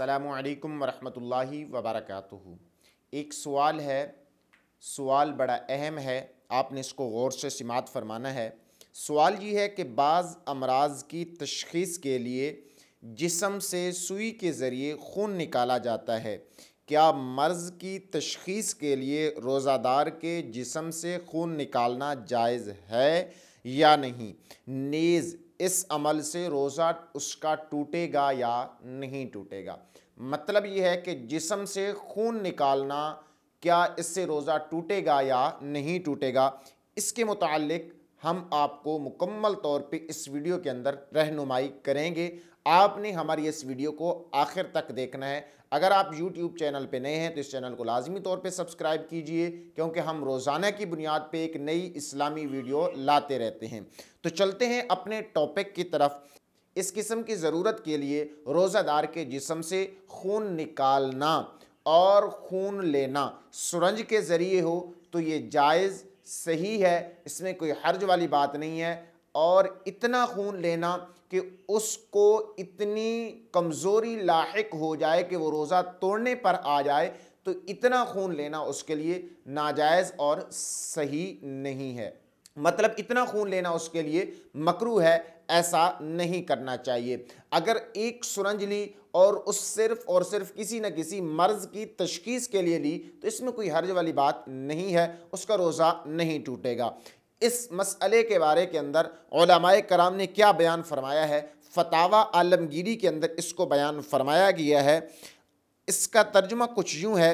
अल्लाम वरहमतुल्लाहि वबरकatuhu एक सवाल है सवाल बड़ा अहम है आपने इसको गौर से समात फरमाना है सवाल ये है कि बाज़ अमराज की तशखीस के लिए जिसम से सुई के ज़रिए खून निकाला जाता है क्या मर्ज़ की तशखीस के लिए रोज़ादार के जिसम से खून निकालना जायज़ है या नहीं नेज़ इस अमल से रोज़ा उसका टूटेगा या नहीं टूटेगा मतलब यह है कि जिसम से खून निकालना क्या इससे रोज़ा टूटेगा या नहीं टूटेगा इसके मुतालिक हम आपको मुकम्मल तौर पे इस वीडियो के अंदर रहनुमाई करेंगे आपने हमारी इस वीडियो को आखिर तक देखना है अगर आप YouTube चैनल पे नए हैं तो इस चैनल को लाजमी तौर पे सब्सक्राइब कीजिए क्योंकि हम रोज़ाना की बुनियाद पे एक नई इस्लामी वीडियो लाते रहते हैं तो चलते हैं अपने टॉपिक की तरफ इस किस्म की ज़रूरत के लिए रोज़ादार के जिसम से खून निकालना और खून लेना सुरंज के ज़रिए हो तो ये जायज़ सही है इसमें कोई हर्ज वाली बात नहीं है और इतना खून लेना कि उसको इतनी कमज़ोरी लाक हो जाए कि वो रोज़ा तोड़ने पर आ जाए तो इतना खून लेना उसके लिए नाजायज़ और सही नहीं है मतलब इतना खून लेना उसके लिए मकरू है ऐसा नहीं करना चाहिए अगर एक सुरंज ली और उस सिर्फ और सिर्फ किसी न किसी मर्ज़ की तशखीस के लिए ली तो इसमें कोई हर्ज वाली बात नहीं है उसका रोज़ा नहीं टूटेगा इस मसले के बारे के अंदर कराम ने क्या बयान फरमाया है फतावा आलमगीरी के अंदर इसको बयान फरमाया गया है इसका तर्जुमा कुछ यूँ है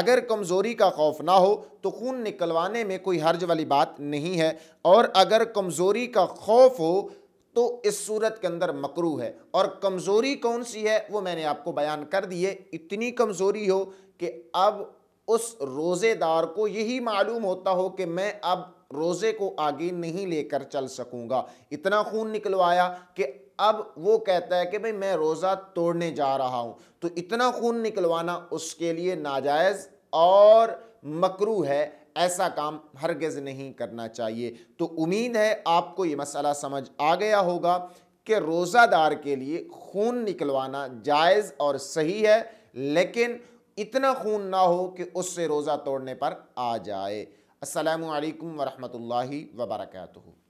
अगर कमज़ोरी का खौफ ना हो तो खून निकलवाने में कोई हर्ज वाली बात नहीं है और अगर कमज़ोरी का खौफ हो तो इस सूरत के अंदर मकरू है और कमज़ोरी कौन सी है वो मैंने आपको बयान कर दी है इतनी कमज़ोरी हो कि अब उस रोज़ेदार को यही मालूम होता हो कि मैं अब रोज़े को आगे नहीं लेकर चल सकूँगा इतना खून निकलवाया कि अब वो कहता है कि भाई मैं रोज़ा तोड़ने जा रहा हूँ तो इतना खून निकलवाना उसके लिए नाजायज़ और मकरू है ऐसा काम हरगज़ नहीं करना चाहिए तो उम्मीद है आपको ये मसला समझ आ गया होगा कि रोज़ादार के लिए खून निकलवाना जायज़ और सही है लेकिन इतना खून ना हो कि उससे रोज़ा तोड़ने पर आ जाए असलकम वरहमल वबरकू